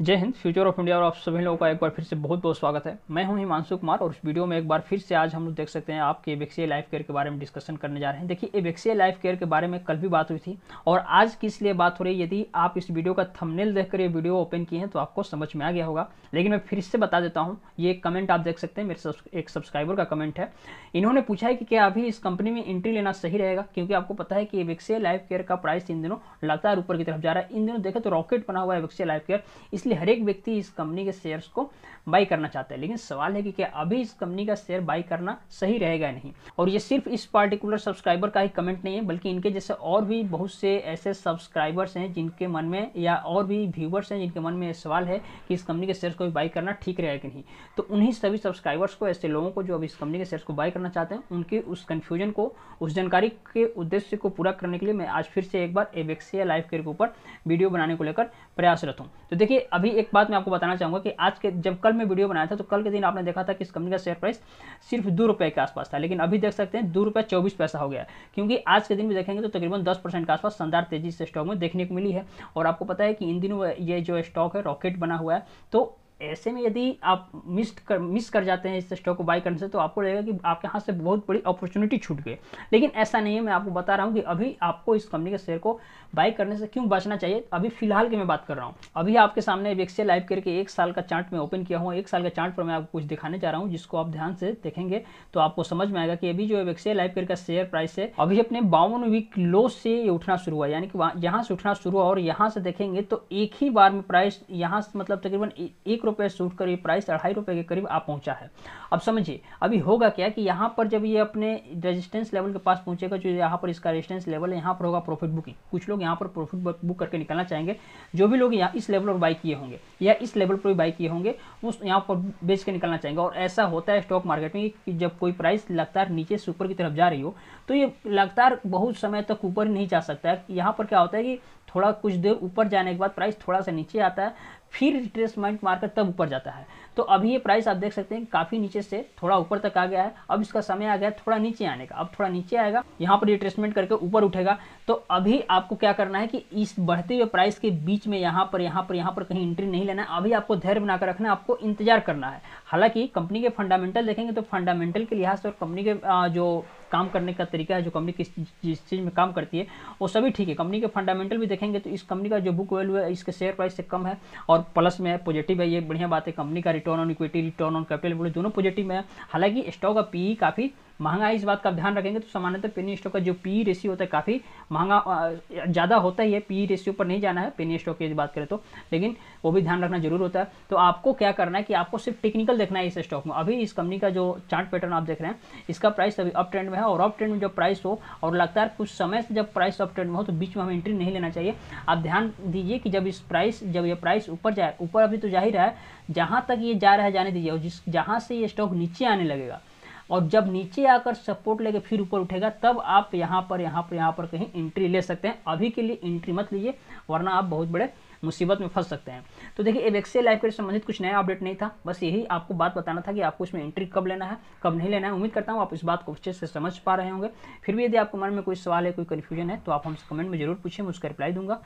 जय Hind future of India और आप सभी लोगों का एक बार फिर से बहुत बहुत स्वागत है मैं हूं हिमांशु कुमार और इस वीडियो में एक बार फिर से आज हम लोग देख सकते हैं आपके एबेक्सिया लाइफ केयर के बारे में डिस्कशन करने जा रहे हैं देखिए एबेक्सिया लाइफ केयर के बारे में कल भी बात हुई थी और आज किस लिए बात हो रही है यदि आप इस वीडियो का थमनेल देखकर ये वीडियो ओपन किए हैं तो आपको समझ में आ गया होगा लेकिन मैं फिर से बता देता हूँ ये कमेंट आप देख सकते हैं मेरे एक सब्सक्राइबर का कमेंट है इन्होंने पूछा है कि क्या अभी इस कंपनी में एंट्री लेना सही रहेगा क्योंकि आपको पता है कि एबेक्सिया लाइफ केयर का प्राइस इन दिनों लगातार ऊपर की तरफ जा रहा है इन दिनों देखें तो रॉकेट बना हुआ है एबेक्सिया लाइफ केयर इसलिए इसलिए हर एक व्यक्ति इस कंपनी के शेयर्स को बाई करना चाहता है लेकिन सवाल है कि क्या अभी इस कंपनी का शेयर बाई करना सही रहेगा नहीं और ये सिर्फ इस पार्टिकुलर सब्सक्राइबर का ही कमेंट नहीं है बल्कि इनके जैसे और भी बहुत से ऐसे सब्सक्राइबर्स हैं जिनके मन में या और भी व्यूवर्स हैं जिनके मन में सवाल है कि इस कंपनी के शेयर्स को बाई करना ठीक रहेगा कि नहीं तो उन्हीं सभी सब्सक्राइबर्स को ऐसे लोगों को जो अभी इस कंपनी के शेयर्स को बाई करना चाहते हैं उनके उस कन्फ्यूजन को उस जानकारी के उद्देश्य को पूरा करने के लिए मैं आज फिर से एक बार एवेक्सिया लाइफ केयर के ऊपर वीडियो बनाने को लेकर प्रयासरत हूँ तो देखिए अभी एक बात मैं आपको बताना चाहूँगा कि आज के जब कल मैं वीडियो बनाया था तो कल के दिन आपने देखा था कि इस कंपनी का शेयर प्राइस सिर्फ दो रुपये के आसपास था लेकिन अभी देख सकते हैं दो रुपये चौबीस पैसा हो गया क्योंकि आज के दिन भी देखेंगे तो तकरीबन दस परसेंट के आसपास शानदार तेजी से स्टॉक में देखने को मिली है और आपको पता है कि इन दिनों ये जो स्टॉक है रॉकेट बना हुआ है तो ऐसे में यदि आप मिस कर मिस कर जाते हैं इस स्टॉक को बाई करने से तो आपको लगेगा कि आपके हाथ से बहुत बड़ी अपॉर्चुनिटी छूट गई लेकिन ऐसा नहीं है मैं आपको बता रहा हूँ कि अभी आपको इस कंपनी के शेयर को बाई करने से क्यों बचना चाहिए अभी फिलहाल की मैं बात कर रहा हूँ अभी आपके सामने वेक्सिया लाइव करके एक साल का चार्ट में ओपन किया हुआ एक साल का चार्ट पर मैं आपको कुछ दिखाने जा रहा हूँ जिसको आप ध्यान से देखेंगे तो आपको समझ में आएगा कि अभी जो वेक्सिया लाइव करके शेयर प्राइस है अभी अपने बावन वीक लो से ये उठना शुरू हुआ यानी कि यहाँ से उठना शुरू हुआ और यहाँ से देखेंगे तो एक ही बार में प्राइस यहाँ मतलब तकरीबन एक रुपये सूट कर ये प्राइस अढ़ाई रुपये के करीब आ पहुंचा है अब समझिए अभी होगा क्या कि यहाँ पर जब ये अपने रेजिस्टेंस लेवल के पास पहुंचेगा जो यहाँ पर इसका रेजिस्टेंस लेवल है यहाँ पर होगा प्रॉफिट बुकिंग कुछ लोग यहाँ पर प्रॉफिट बुक करके निकलना चाहेंगे जो भी लोग यहाँ इस लेवल पर बाई किए होंगे या इस लेवल पर भी बाई किए होंगे वो यहाँ पर बेच के निकलना चाहेंगे और ऐसा होता है स्टॉक मार्केट में कि जब कोई प्राइस लगातार नीचे से ऊपर की तरफ जा रही हो तो ये लगातार बहुत समय तक ऊपर नहीं जा सकता है यहाँ पर क्या होता है कि थोड़ा कुछ देर ऊपर जाने के बाद प्राइस थोड़ा सा नीचे आता है फिर रिट्रेसमेंट मार्केट तब ऊपर जाता है तो अभी ये प्राइस आप देख सकते हैं काफ़ी नीचे से थोड़ा ऊपर तक आ गया है अब इसका समय आ गया है थोड़ा नीचे आने का अब थोड़ा नीचे आएगा यहाँ पर रिट्रेसमेंट करके ऊपर उठेगा तो अभी आपको क्या करना है कि इस बढ़ते हुए प्राइस के बीच में यहाँ पर यहाँ पर यहाँ पर कहीं एंट्री नहीं लेना है अभी आपको धैर्य बनाकर रखना है आपको इंतजार करना है हालांकि कंपनी के फंडामेंटल देखेंगे तो फंडामेंटल के लिहाज से और कंपनी के जो काम करने का तरीका है जो कंपनी किस जिस चीज़ में काम करती है वो सभी ठीक है कंपनी के फंडामेंटल भी देखेंगे तो इस कंपनी का जो बुक वैल्यू है इसके शेयर प्राइस से कम है और प्लस में है पॉजिटिव है ये बढ़िया बात है कंपनी का return on equity return on capital दोनों पॉजिटिव है हालांकि स्टॉक का पी e काफ़ी महंगा है इस बात का ध्यान रखेंगे तो सामान्यतः पेनी स्टॉक का जो पी रेशियो e होता है काफ़ी महंगा ज़्यादा होता ही है पी रेशियो e पर नहीं जाना है पेनी स्टॉक की बात करें तो लेकिन वो भी ध्यान रखना जरूर होता है तो आपको क्या करना है कि आपको सिर्फ टेक्निकल देखना है इस स्टॉक में अभी इस कंपनी का जो चार्ट पैटर्न आप देख रहे हैं इसका प्राइस अभी अप ट्रेंड में है और अप ट्रेंड में जब प्राइस हो और लगातार कुछ समय से जब प्राइस अप ट्रेंड में हो तो बीच में हमें एंट्री नहीं लेना चाहिए आप ध्यान दीजिए कि जब इस प्राइस जब ये प्राइस ऊपर जाए ऊपर अभी तो जा ही रहा है जहाँ तक ये जा रहा है जाने दीजिए और जिस जहाँ से ये स्टॉक नीचे आने लगेगा और जब नीचे आकर सपोर्ट लेके फिर ऊपर उठेगा तब आप यहाँ पर यहाँ पर यहाँ पर कहीं एंट्री ले सकते हैं अभी के लिए एंट्री मत लीजिए वरना आप बहुत बड़े मुसीबत में फंस सकते हैं तो देखिए एब एक्सेल लाइफ के संबंधित कुछ नया अपडेट नहीं था बस यही आपको बात बताना था कि आपको इसमें एंट्री कब लेना है कब नहीं लेना है उम्मीद करता हूँ आप इस बात को अच्छे से समझ पा रहे होंगे फिर भी यदि आपके मन में कोई सवाल है कोई कन्फ्यूजन है तो आप हमसे कमेंट में जरूर पूछें मैं उसका रिप्लाई दूंगा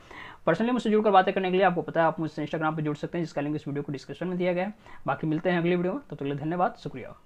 पर्सनली मुझसे जुड़कर बातें करने के लिए आपको पता है आप मुझसे इंस्टाग्राम पर जुड़ सकते हैं जिसका लिंक इस वीडियो को डिस्क्रिप्शन में दिया गया है बाकी मिलते हैं अगले वीडियो में तो धन्यवाद शुक्रिया